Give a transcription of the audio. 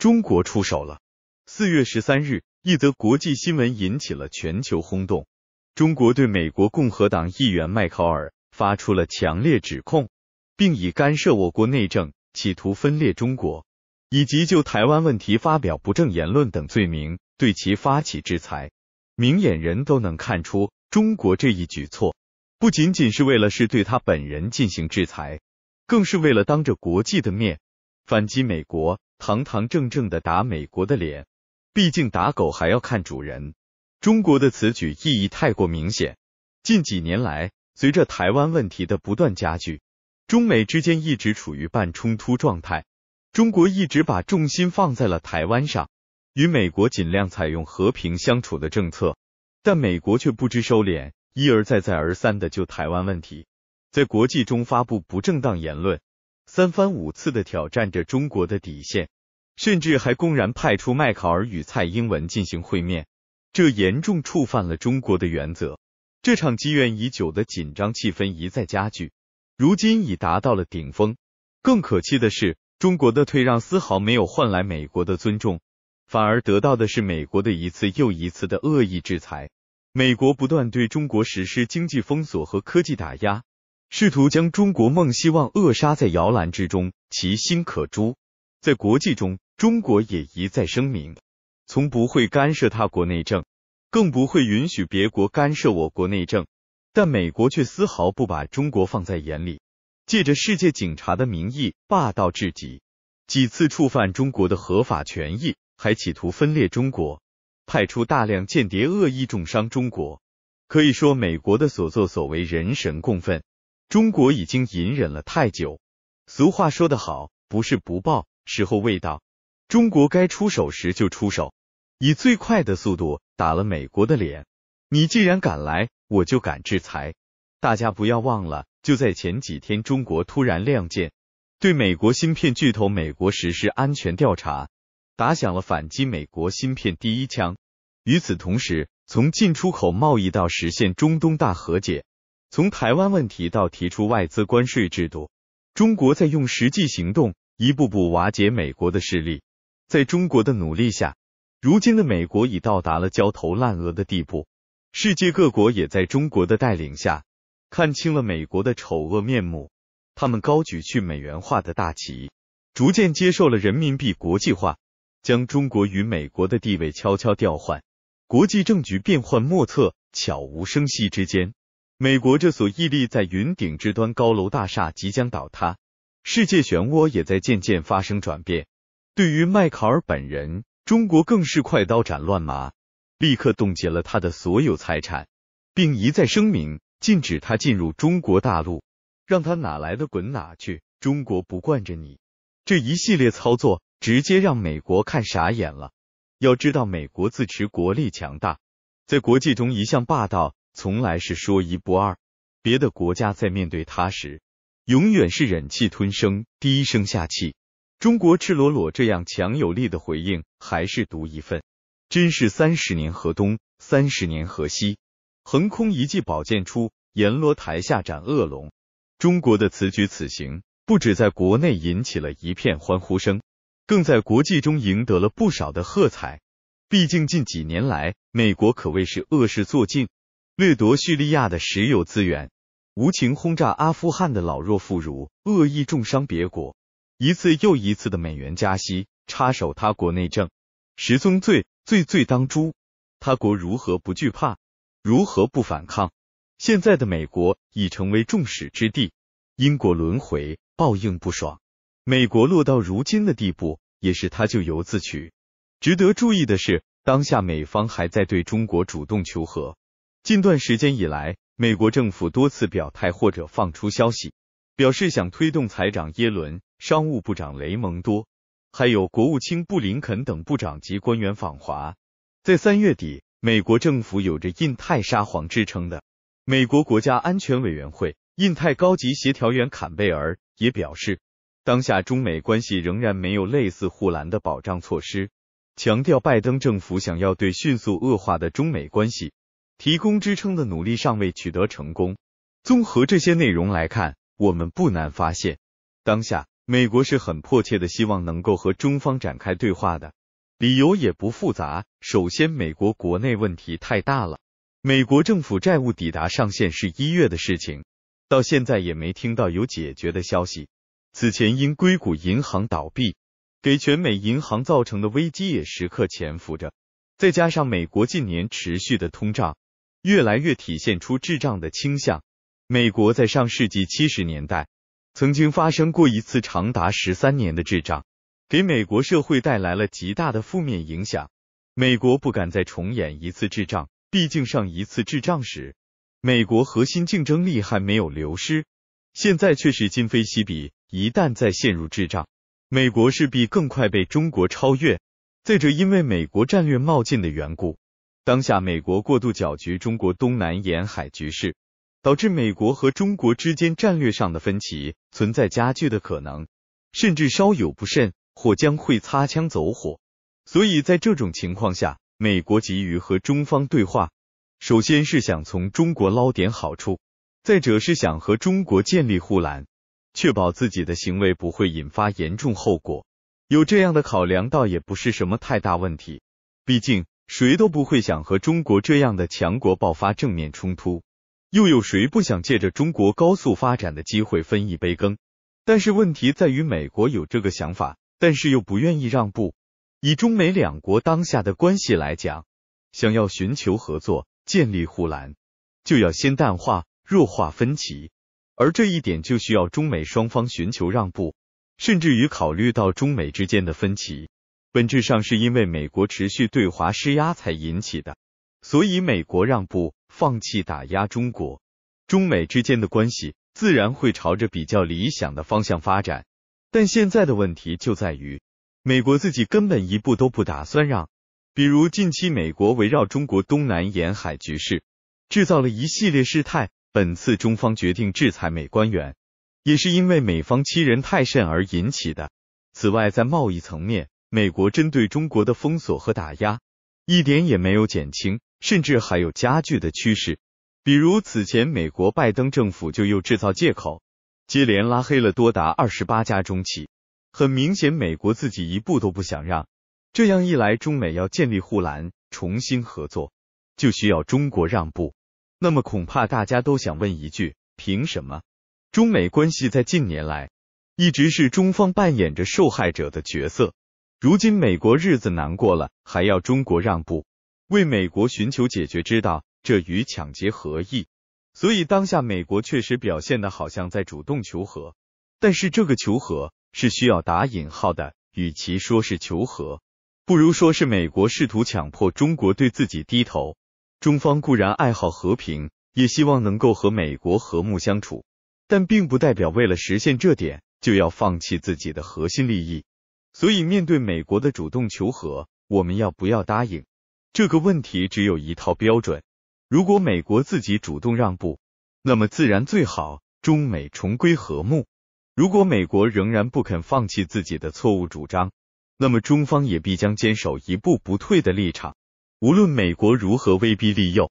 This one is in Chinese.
中国出手了。四月十三日，一则国际新闻引起了全球轰动。中国对美国共和党议员麦考尔发出了强烈指控，并以干涉我国内政、企图分裂中国以及就台湾问题发表不正言论等罪名，对其发起制裁。明眼人都能看出，中国这一举措不仅仅是为了是对他本人进行制裁，更是为了当着国际的面反击美国。堂堂正正的打美国的脸，毕竟打狗还要看主人。中国的此举意义太过明显。近几年来，随着台湾问题的不断加剧，中美之间一直处于半冲突状态。中国一直把重心放在了台湾上，与美国尽量采用和平相处的政策，但美国却不知收敛，一而再再而三的就台湾问题在国际中发布不正当言论。三番五次的挑战着中国的底线，甚至还公然派出迈考尔与蔡英文进行会面，这严重触犯了中国的原则。这场积怨已久的紧张气氛一再加剧，如今已达到了顶峰。更可气的是，中国的退让丝毫没有换来美国的尊重，反而得到的是美国的一次又一次的恶意制裁。美国不断对中国实施经济封锁和科技打压。试图将中国梦希望扼杀在摇篮之中，其心可诛。在国际中，中国也一再声明，从不会干涉他国内政，更不会允许别国干涉我国内政。但美国却丝毫不把中国放在眼里，借着世界警察的名义霸道至极，几次触犯中国的合法权益，还企图分裂中国，派出大量间谍恶意重伤中国。可以说，美国的所作所为，人神共愤。中国已经隐忍了太久。俗话说得好，不是不报，时候未到。中国该出手时就出手，以最快的速度打了美国的脸。你既然敢来，我就敢制裁。大家不要忘了，就在前几天，中国突然亮剑，对美国芯片巨头美国实施安全调查，打响了反击美国芯片第一枪。与此同时，从进出口贸易到实现中东大和解。从台湾问题到提出外资关税制度，中国在用实际行动一步步瓦解美国的势力。在中国的努力下，如今的美国已到达了焦头烂额的地步。世界各国也在中国的带领下，看清了美国的丑恶面目。他们高举去美元化的大旗，逐渐接受了人民币国际化，将中国与美国的地位悄悄调换。国际政局变幻莫测，悄无声息之间。美国这所屹立在云顶之端高楼大厦即将倒塌，世界漩涡也在渐渐发生转变。对于迈克尔本人，中国更是快刀斩乱麻，立刻冻结了他的所有财产，并一再声明禁止他进入中国大陆，让他哪来的滚哪去。中国不惯着你，这一系列操作直接让美国看傻眼了。要知道，美国自持国力强大，在国际中一向霸道。从来是说一不二，别的国家在面对他时，永远是忍气吞声、低声下气。中国赤裸裸这样强有力的回应，还是独一份。真是三十年河东，三十年河西，横空一记宝剑出，阎罗台下斩恶龙。中国的此举此行，不止在国内引起了一片欢呼声，更在国际中赢得了不少的喝彩。毕竟近几年来，美国可谓是恶事做尽。掠夺叙利亚的石油资源，无情轰炸阿富汗的老弱妇孺，恶意重伤别国，一次又一次的美元加息，插手他国内政，十宗罪，罪罪当诛。他国如何不惧怕？如何不反抗？现在的美国已成为众矢之的，因果轮回，报应不爽。美国落到如今的地步，也是他咎由自取。值得注意的是，当下美方还在对中国主动求和。近段时间以来，美国政府多次表态或者放出消息，表示想推动财长耶伦、商务部长雷蒙多，还有国务卿布林肯等部长级官员访华。在三月底，美国政府有着“印太沙皇”之称的美国国家安全委员会印太高级协调员坎贝尔也表示，当下中美关系仍然没有类似护栏的保障措施，强调拜登政府想要对迅速恶化的中美关系。提供支撑的努力尚未取得成功。综合这些内容来看，我们不难发现，当下美国是很迫切的希望能够和中方展开对话的。理由也不复杂，首先美国国内问题太大了，美国政府债务抵达上限是一月的事情，到现在也没听到有解决的消息。此前因硅谷银行倒闭，给全美银行造成的危机也时刻潜伏着。再加上美国近年持续的通胀。越来越体现出智障的倾向。美国在上世纪七十年代曾经发生过一次长达十三年的智障，给美国社会带来了极大的负面影响。美国不敢再重演一次智障，毕竟上一次智障时，美国核心竞争力还没有流失，现在却是今非昔比。一旦再陷入智障，美国势必更快被中国超越。再者，因为美国战略冒进的缘故。当下，美国过度搅局中国东南沿海局势，导致美国和中国之间战略上的分歧存在加剧的可能，甚至稍有不慎，或将会擦枪走火。所以在这种情况下，美国急于和中方对话，首先是想从中国捞点好处，再者是想和中国建立护栏，确保自己的行为不会引发严重后果。有这样的考量，倒也不是什么太大问题，毕竟。谁都不会想和中国这样的强国爆发正面冲突，又有谁不想借着中国高速发展的机会分一杯羹？但是问题在于，美国有这个想法，但是又不愿意让步。以中美两国当下的关系来讲，想要寻求合作、建立护栏，就要先淡化、弱化分歧，而这一点就需要中美双方寻求让步，甚至于考虑到中美之间的分歧。本质上是因为美国持续对华施压才引起的，所以美国让步、放弃打压中国，中美之间的关系自然会朝着比较理想的方向发展。但现在的问题就在于，美国自己根本一步都不打算让。比如近期美国围绕中国东南沿海局势制造了一系列事态，本次中方决定制裁美官员，也是因为美方欺人太甚而引起的。此外，在贸易层面，美国针对中国的封锁和打压一点也没有减轻，甚至还有加剧的趋势。比如此前美国拜登政府就又制造借口，接连拉黑了多达二十八家中企。很明显，美国自己一步都不想让。这样一来，中美要建立护栏、重新合作，就需要中国让步。那么，恐怕大家都想问一句：凭什么？中美关系在近年来一直是中方扮演着受害者的角色。如今美国日子难过了，还要中国让步，为美国寻求解决之道，这与抢劫何异？所以当下美国确实表现得好像在主动求和，但是这个求和是需要打引号的。与其说是求和，不如说是美国试图强迫中国对自己低头。中方固然爱好和平，也希望能够和美国和睦相处，但并不代表为了实现这点就要放弃自己的核心利益。所以，面对美国的主动求和，我们要不要答应这个问题？只有一套标准：如果美国自己主动让步，那么自然最好中美重归和睦；如果美国仍然不肯放弃自己的错误主张，那么中方也必将坚守一步不退的立场，无论美国如何威逼利诱。